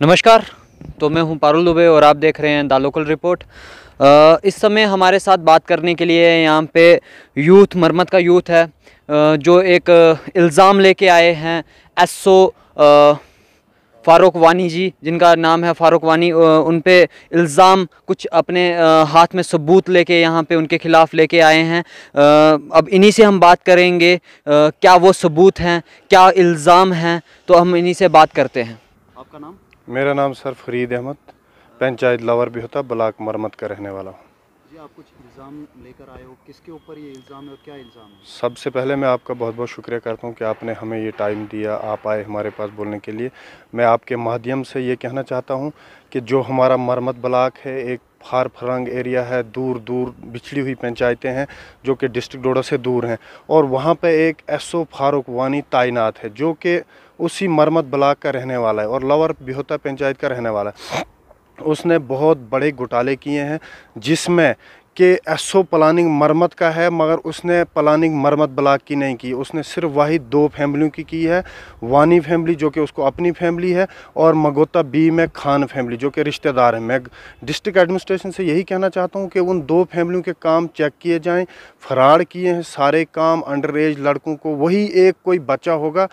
नमस्कार तो मैं हूं पारुल दुबे और आप देख रहे हैं द लोकल रिपोर्ट इस समय हमारे साथ बात करने के लिए यहाँ पे यूथ मरमत का यूथ है जो एक इल्ज़ाम लेके आए हैं एसओ फ़ारूक वानी जी जिनका नाम है फ़ारूक वानी उन पे इल्ज़ाम कुछ अपने हाथ में सबूत लेके यहाँ पे उनके ख़िलाफ़ लेके आए हैं अब इन्हीं से हम बात करेंगे क्या वो सबूत हैं क्या इल्ज़ाम हैं तो हम इन्हीं से बात करते हैं आपका नाम मेरा नाम सर फरीद अहमद पंचायत लावर भी होता ब्लाक मरम्मत का रहने वाला हूँ आप कुछ इल्ज़ाम लेकर आए हो किसके ऊपर ये इल्ज़ाम है और क्या इल्ज़ाम है सबसे पहले मैं आपका बहुत बहुत शुक्रिया करता हूँ कि आपने हमें ये टाइम दिया आप आए हमारे पास बोलने के लिए मैं आपके माध्यम से ये कहना चाहता हूँ कि जो हमारा मरमत ब्लाक है एक फार फरंग एरिया है दूर दूर बिछड़ी हुई पंचायतें हैं जो कि डिस्ट्रिक्ट डोडा से दूर हैं और वहाँ पर एक एसओ फारूक वानी तैनात है जो कि उसी मरमत ब्लाक का रहने वाला है और लवर बिहोता पंचायत का रहने वाला है उसने बहुत बड़े घोटाले किए हैं जिसमें कि ओ प्लानिंग मरम्मत का है मगर उसने प्लानिंग मरम्मत ब्लाक की नहीं की उसने सिर्फ वाही दो फैमिलियों की की है वानी फैमिली जो कि उसको अपनी फैमिली है और मगोता बी में खान फैमिली जो कि रिश्तेदार हैं मैं डिस्ट्रिक्ट एडमिनिस्ट्रेशन से यही कहना चाहता हूँ कि उन दो फैमिलियों के काम चेक किए जाएँ फरार किए हैं सारे काम अंडर एज लड़कों को वही एक कोई बच्चा होगा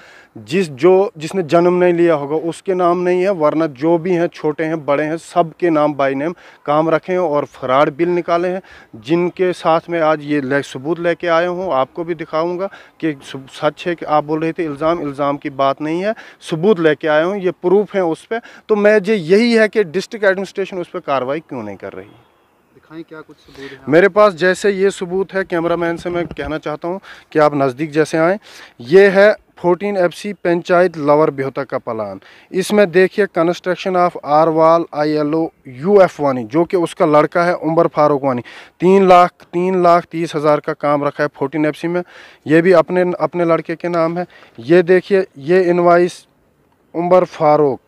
जिस जो जिसने जन्म नहीं लिया होगा उसके नाम नहीं है वरना जो भी हैं छोटे हैं बड़े हैं सब के नाम बाई नेम काम रखें और फरार बिल निकाले हैं जिनके साथ में आज ये ले, सबूत लेके आया हूँ आपको भी दिखाऊंगा कि सच है कि आप बोल रहे थे इल्ज़ाम इल्ज़ाम की बात नहीं है सबूत लेके आया हूँ ये प्रूफ हैं उस पर तो मैं ये यही है कि डिस्ट्रिक्ट एडमिनिस्ट्रेशन उस पर कार्रवाई क्यों नहीं कर रही दिखाएं क्या कुछ सबूत है मेरे पास जैसे ये सबूत है कैमरामैन से मैं कहना चाहता हूँ कि आप नज़दीक जैसे आएँ ये है 14 सी पंचायत लवर ब्योहता का प्लान इसमें देखिए construction of R wall I L O U F Wani जो कि उसका लड़का है उमर फारूक वानी तीन लाख तीन लाख तीस हज़ार का काम रखा है 14 सी में ये भी अपने अपने लड़के के नाम है ये देखिए ये इनवाइस उमर फारूक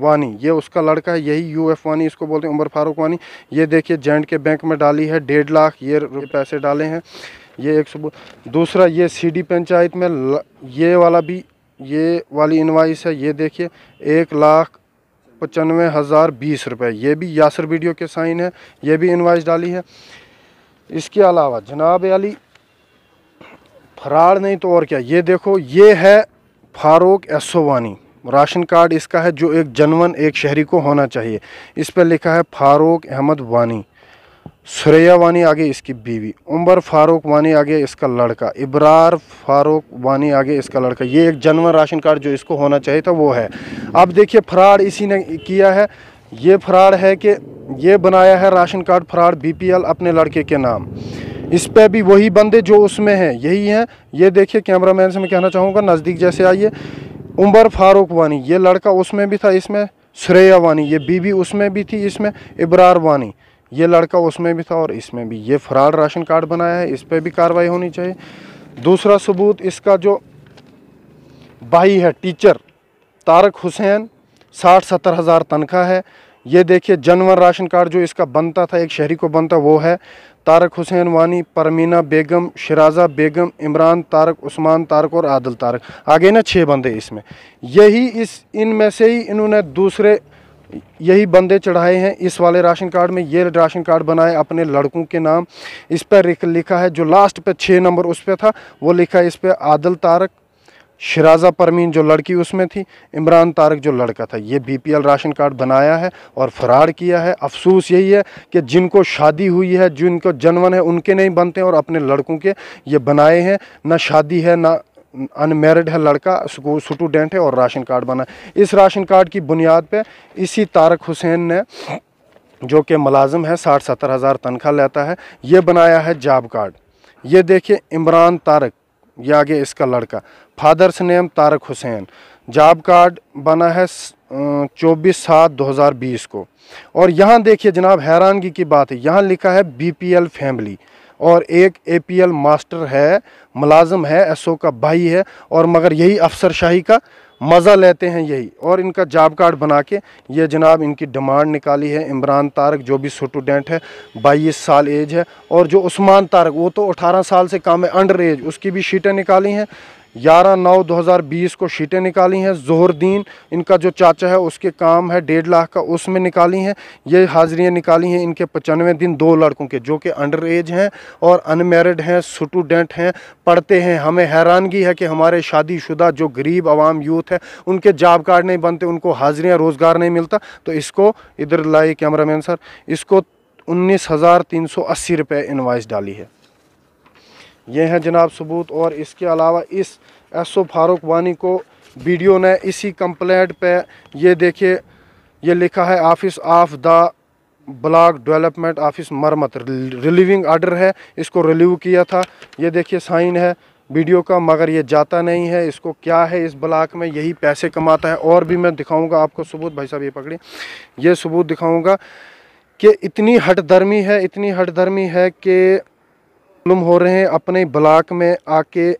वानी ये उसका लड़का है यही यू एफ़ वानी इसको बोलते हैं उमर फारूक वानी ये देखिए जेंट के बैंक में डाली है डेढ़ लाख ये पैसे डाले हैं ये एक सुबह दूसरा ये सी पंचायत में ल, ये वाला भी ये वाली इनवाइस है ये देखिए एक लाख पचानवे हज़ार बीस रुपये ये भी यासर वीडियो के साइन है ये भी इन्वाइस डाली है इसके अलावा जनाब अली फरार नहीं तो और क्या ये देखो ये है फारूक एसोवानी राशन कार्ड इसका है जो एक जनवन एक शहरी को होना चाहिए इस पर लिखा है फारूक अहमद वानी सुरैया वानी आगे इसकी बीवी उमर फारूक वानी आगे इसका लड़का इब्रार फारूक वानी आगे इसका लड़का ये एक जनवन राशन कार्ड जो इसको होना चाहिए था वो है अब देखिए फ्रॉड इसी ने किया है ये फ्रॉड है कि ये बनाया है राशन कार्ड फ्रॉड बी अपने लड़के के नाम इस पर भी वही बंदे जो उसमें हैं यही हैं ये देखिए कैमरामैन से मैं कहना चाहूँगा नज़दीक जैसे आइए उमर फारूक वानी ये लड़का उसमें भी था इसमें श्रेया वानी ये बीबी उसमें भी थी इसमें इब्रार वानी ये लड़का उसमें भी था और इसमें भी ये फ्रॉड राशन कार्ड बनाया है इस पर भी कार्रवाई होनी चाहिए दूसरा सबूत इसका जो भाई है टीचर तारक हुसैन साठ सत्तर हज़ार तनख्वाह है ये देखिए जनवर राशन कार्ड जो इसका बनता था एक शहरी को बनता वो है तारक हुसैन वानी परमीना बेगम शराजा बेगम इमरान तारक उस्मान तारक और आदिल तारक आ गए ना छः बंदे इसमें यही इस इन में से ही इन्होंने दूसरे यही बंदे चढ़ाए हैं इस वाले राशन कार्ड में ये राशन कार्ड बनाए अपने लड़कों के नाम इस पर लिखा है जो लास्ट पे छः नंबर उस पर था वो लिखा है इस पर आदिल तारक शराजा परमीन जो लड़की उसमें थी इमरान तारक जो लड़का था ये बीपीएल राशन कार्ड बनाया है और फरार किया है अफसोस यही है कि जिनको शादी हुई है जिनको जनवन है उनके नहीं बनते और अपने लड़कों के ये बनाए हैं ना शादी है ना अनमेरिड है लड़का स्टूडेंट है और राशन कार्ड बना इस राशन कार्ड की बुनियाद पर इसी तारक हुसैन ने जो कि मुलाजम है साठ सत्तर हज़ार तनख्वाह लेता है ये बनाया है जाब कार्ड ये देखिए इमरान तारक ये आगे इसका लड़का father's name Tarak Hussain job card बना है चौबीस सात 2020 को और यहाँ देखिए जनाब हैरानगी की बात है यहाँ लिखा है बीपीएल फैमिली और एक एपीएल मास्टर है मुलाजम है एसओ का भाई है और मगर यही अफसर शाही का मज़ा लेते हैं यही और इनका जॉब कार्ड बना के ये जनाब इनकी डिमांड निकाली है इमरान तारक जो भी स्टूडेंट है बाईस साल एज है और जो उस्मान तारक वो तो अठारह साल से काम है अंडर एज उसकी भी शीटें निकाली हैं ग्यारह नौ 2020 को शीटें निकाली हैं जहरदीन इनका जो चाचा है उसके काम है डेढ़ लाख का उसमें निकाली हैं ये हाजिरियाँ निकाली हैं इनके पचानवे दिन दो लड़कों के जो कि अंडर एज हैं और अनमेरिड हैं स्टूडेंट हैं पढ़ते हैं हमें हैरानगी है कि हमारे शादीशुदा जो गरीब आवाम यूथ है उनके जॉब कार्ड नहीं बनते उनको हाजिरियाँ रोज़गार नहीं मिलता तो इसको इधर लाए मैन सर इसको उन्नीस हज़ार तीन सौ अस्सी रुपये इन्वाइस डाली है ये हैं जनाब सबूत और इसके अलावा इस एस ओ फारूक वानी को वीडियो ने इसी कंप्लेंट पे ये देखिए ये लिखा है office of the block development office मरमत रिलीविंग आर्डर है इसको रिलीव किया था ये देखिए साइन है वीडियो का मगर ये जाता नहीं है इसको क्या है इस ब्लॉक में यही पैसे कमाता है और भी मैं दिखाऊंगा आपको सबूत भाई साहब ये पकड़ी ये सबूत दिखाऊंगा कि इतनी हटधर्मी है इतनी हटधर्मी है कि मालूम हो रहे हैं अपने ब्लाक में आके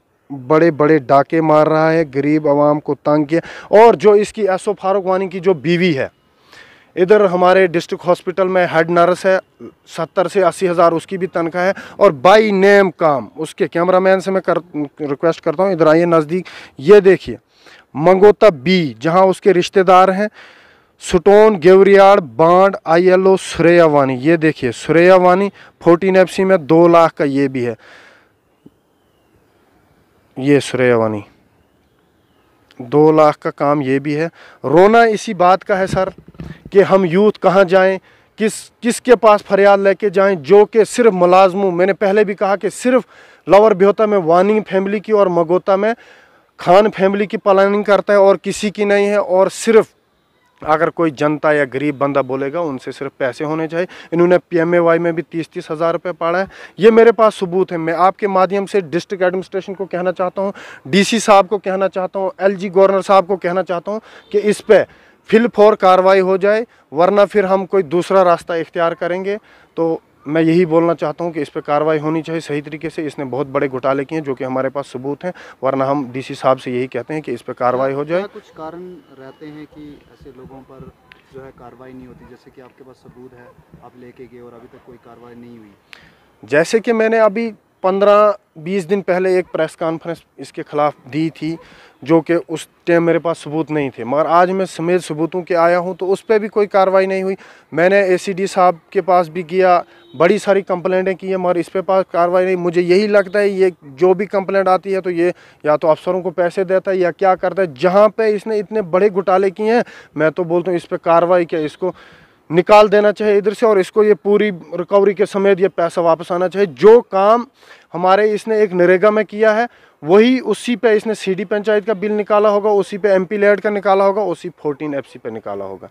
बड़े बड़े डाके मार रहा है गरीब आवाम को तंग किया और जो इसकी एसओ फारूक वानी की जो बीवी है इधर हमारे डिस्ट्रिक्ट हॉस्पिटल में हेड नर्स है सत्तर से अस्सी हज़ार उसकी भी तनख्वाह है और बाई नेम काम उसके कैमरा मैन से मैं कर रिक्वेस्ट करता हूँ इधर आइए नज़दीक ये देखिए मंगोता बी जहाँ उसके रिश्तेदार हैं सुटोन गेवरियाड बांड I L O Suraiya Wani ये देखिए सुरैया वानी फोर्टीन एफ सी में दो लाख का ये भी है ये सुरैया वानी दो लाख का काम ये भी है रोना इसी बात का है सर कि हम यूथ कहाँ जाएं किस किसके पास फरियाद लेके जाएं जो कि सिर्फ मुलाजमों मैंने पहले भी कहा कि सिर्फ लवर ब्योता में वानी फैमिली की और मगोता में खान फैमिली की प्लानिंग करता है और किसी की नहीं है और सिर्फ अगर कोई जनता या गरीब बंदा बोलेगा उनसे सिर्फ पैसे होने चाहिए इन्होंने पीएमएवाई में भी तीस तीस हज़ार रुपये पाड़ा है ये मेरे पास सबूत है मैं आपके माध्यम से डिस्ट्रिक्ट एडमिनिस्ट्रेशन को कहना चाहता हूँ डीसी साहब को कहना चाहता हूँ एलजी गवर्नर साहब को कहना चाहता हूँ कि इस पर फिल फॉर कार्रवाई हो जाए वरना फिर हम कोई दूसरा रास्ता इख्तियार करेंगे तो मैं यही बोलना चाहता हूं कि इस पर कार्रवाई होनी चाहिए सही तरीके से इसने बहुत बड़े घोटाले किए हैं जो कि हमारे पास सबूत हैं वरना हम डीसी साहब से यही कहते हैं कि इस पर कार्रवाई हो जाए कुछ कारण रहते हैं कि ऐसे लोगों पर जो है कार्रवाई नहीं होती जैसे कि आपके पास सबूत है आप लेके गए और अभी तक कोई कार्रवाई नहीं हुई जैसे कि मैंने अभी पंद्रह बीस दिन पहले एक प्रेस कॉन्फ्रेंस इसके ख़िलाफ़ दी थी जो कि उस टाइम मेरे पास सबूत नहीं थे मगर आज मैं समेत सबूतों के आया हूं तो उस पर भी कोई कार्रवाई नहीं हुई मैंने एसीडी साहब के पास भी किया बड़ी सारी कंप्लेंटें की हैं मगर इस पे पास कार्रवाई नहीं मुझे यही लगता है ये जो भी कंप्लेंट आती है तो ये या तो अफसरों को पैसे देता है या क्या करता है जहाँ पर इसने इतने बड़े घोटाले किए हैं मैं तो बोलता हूँ इस पर कार्रवाई किया इसको निकाल देना चाहिए इधर से और इसको ये पूरी रिकवरी के समेत ये पैसा वापस आना चाहिए जो काम हमारे इसने एक नरेगा में किया है वही उसी पे इसने सीडी पंचायत का बिल निकाला होगा उसी पे एमपी लेड का निकाला होगा उसी 14 एफसी पे निकाला होगा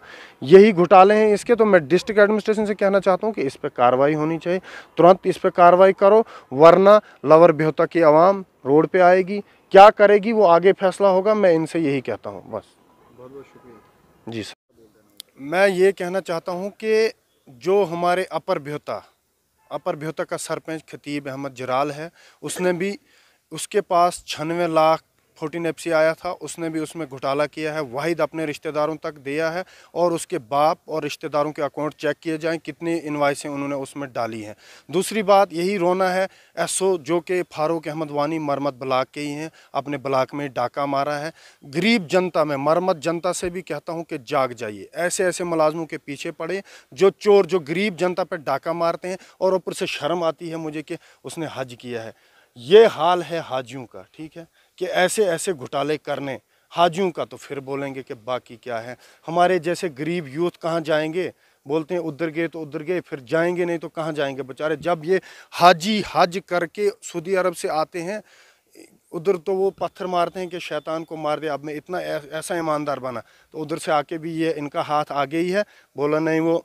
यही घोटाले हैं इसके तो मैं डिस्ट्रिक्ट एडमिनिस्ट्रेशन से कहना चाहता हूँ कि इस पर कार्रवाई होनी चाहिए तुरंत इस पर कार्रवाई करो वरना लवर ब्योता की आवाम रोड पर आएगी क्या करेगी वो आगे फैसला होगा मैं इनसे यही कहता हूँ बस बहुत बहुत शुक्रिया जी सर मैं ये कहना चाहता हूँ कि जो हमारे अपर भ्योता अपर भ्योता का सरपंच खतीब अहमद जराल है उसने भी उसके पास छनवे लाख फोर्टीन एफ आया था उसने भी उसमें घोटाला किया है वाहिद अपने रिश्तेदारों तक दिया है और उसके बाप और रिश्तेदारों के अकाउंट चेक किए जाएँ कितनी इन्वाइसें उन्होंने उसमें डाली हैं दूसरी बात यही रोना है एसओ जो कि फारूक अहमद वानी मरमत ब्लाक के ही हैं अपने ब्लाक में डाका मारा है गरीब जनता में मरमत जनता से भी कहता हूँ कि जाग जाइए ऐसे ऐसे मुलाजमों के पीछे पड़े जो चोर जो गरीब जनता पर डाका मारते हैं और ऊपर से शर्म आती है मुझे कि उसने हज किया है ये हाल है हाजियों का ठीक है कि ऐसे ऐसे घोटाले करने हाजियों का तो फिर बोलेंगे कि बाकी क्या है हमारे जैसे गरीब यूथ कहाँ जाएंगे बोलते हैं उधर गए तो उधर गए फिर जाएंगे नहीं तो कहाँ जाएंगे बेचारे जब ये हाजी हज करके सऊदी अरब से आते हैं उधर तो वो पत्थर मारते हैं कि शैतान को मार दे अब मैं इतना ऐसा ईमानदार बना तो उधर से आके भी ये इनका हाथ आगे ही है बोला नहीं वो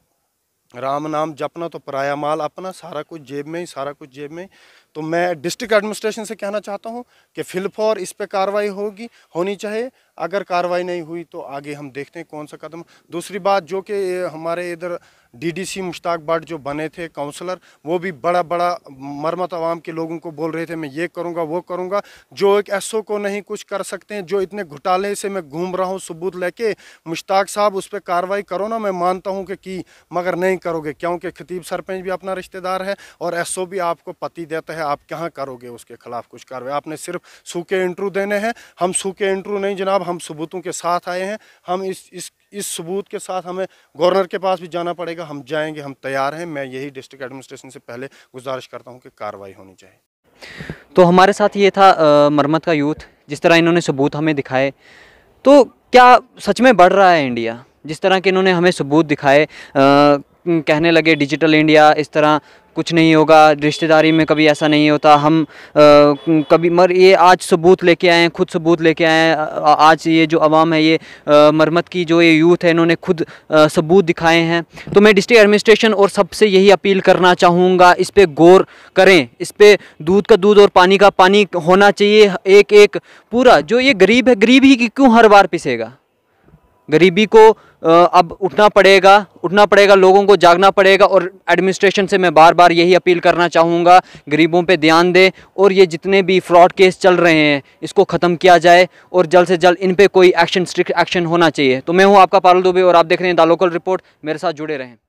राम नाम जपना तो पराया माल अपना सारा कुछ जेब में ही सारा कुछ जेब में तो मैं डिस्ट्रिक्ट एडमिनिस्ट्रेशन से कहना चाहता हूँ कि फिलफौर इस पर कार्रवाई होगी होनी चाहिए अगर कार्रवाई नहीं हुई तो आगे हम देखते हैं कौन सा कदम दूसरी बात जो कि हमारे इधर डीडीसी मुश्ताक भट्ट जो बने थे काउंसलर वो भी बड़ा बड़ा मरमत आवाम के लोगों को बोल रहे थे मैं ये करूँगा वो करूँगा जो एक एसओ को नहीं कुछ कर सकते हैं जो इतने घोटाले से मैं घूम रहा हूँ सबूत लेके मुश्ताक साहब उस पर कार्रवाई करो ना मैं मानता हूँ कि की मगर नहीं करोगे क्योंकि खतीब सरपंच भी अपना रिश्तेदार है और एस भी आपको पति देता है आप कहाँ करोगे उसके खिलाफ कुछ कार्रवाई आपने सिर्फ सूखे इंटरव्यू देने हैं हम सूखे इंटरव्यू नहीं जनाब हम सबूतों के साथ आए हैं हम इस इस इस सबूत के साथ हमें गवर्नर के पास भी जाना पड़ेगा हम जाएंगे हम तैयार हैं मैं यही डिस्ट्रिक्ट एडमिनिस्ट्रेशन से पहले गुजारिश करता हूँ कि कार्रवाई होनी चाहिए तो हमारे साथ ये था आ, मरमत का यूथ जिस तरह इन्होंने सबूत हमें दिखाए तो क्या सच में बढ़ रहा है इंडिया जिस तरह के इन्होंने हमें सबूत दिखाए आ, कहने लगे डिजिटल इंडिया इस तरह कुछ नहीं होगा रिश्तेदारी में कभी ऐसा नहीं होता हम आ, कभी मर ये आज सबूत लेके आए हैं खुद सबूत लेके आए हैं आज ये जो आवाम है ये मरम्मत मरमत की जो ये यूथ है इन्होंने खुद आ, सबूत दिखाए हैं तो मैं डिस्ट्रिक्ट एडमिनिस्ट्रेशन और सबसे यही अपील करना चाहूँगा इस पर गौर करें इस पर दूध का दूध और पानी का पानी होना चाहिए एक एक पूरा जो ये गरीब है गरीब ही क्यों हर बार पिसेगा गरीबी को अब उठना पड़ेगा उठना पड़ेगा लोगों को जागना पड़ेगा और एडमिनिस्ट्रेशन से मैं बार बार यही अपील करना चाहूँगा गरीबों पे ध्यान दें और ये जितने भी फ्रॉड केस चल रहे हैं इसको ख़त्म किया जाए और जल्द से जल्द इन पर कोई एक्शन स्ट्रिक्ट एक्शन होना चाहिए तो मैं हूँ आपका पारुल दुबे और आप देख रहे हैं द लोकल रिपोर्ट मेरे साथ जुड़े रहें